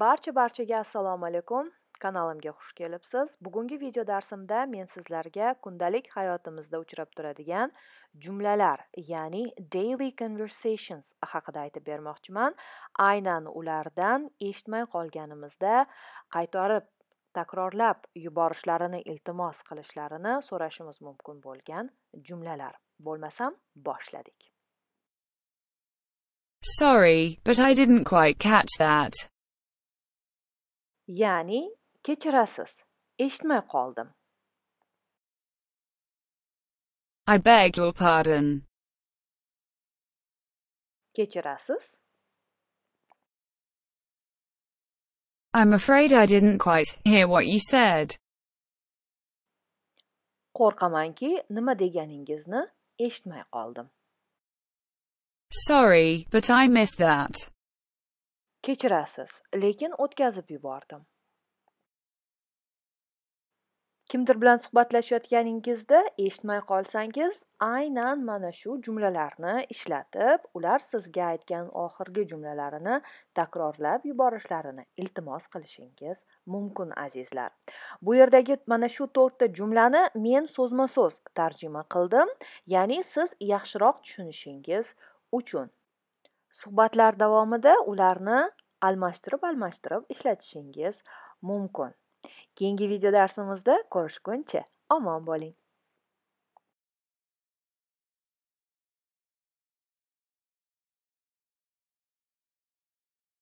barcha barchaga assalomu alaykum kanalimga xush kelibsiz bugungi video darsimda men sizlarga kundalik hayotimizda uchrab turadigan jumlalar ya'ni daily conversations haqida aytib bermoqchiman aynan ulardan eshitmay qolganimizda qaytarib takrorlab yuborishlarini iltimos qilishlarini so'rashimiz mumkin bo'lgan jumlalar bo'lmasam boshladik sorry but i didn't quite catch that ya'ni kechirasiz eshitmay qoldim I beg your pardon. Kechirasiz? I'm afraid I didn't quite hear what you said. Qo'rqamanki, nima deganingizni eshitmay qoldim. Sorry, but I missed that. kechirasiz lekin o'tkazib yubordim kimdir bilan suhbatlashayotganingizda eshitmay qolsangiz aynan mana shu jumlalarni ishlatib ular sizga aytgan oxirgi jumlalarini takrorlab yuborishlarini iltimos qilishingiz mumkin azizlar bu yerdagi mana shu to'rtta jumlani men so'zma so'z tarjima qildim ya'ni siz yaxshiroq tushunishingiz uchun suhbatlar davomida ularni almashtirib almashtirib ishlatishingiz mumkin keyingi video darsimizda ko'rishguncha omon bo'ling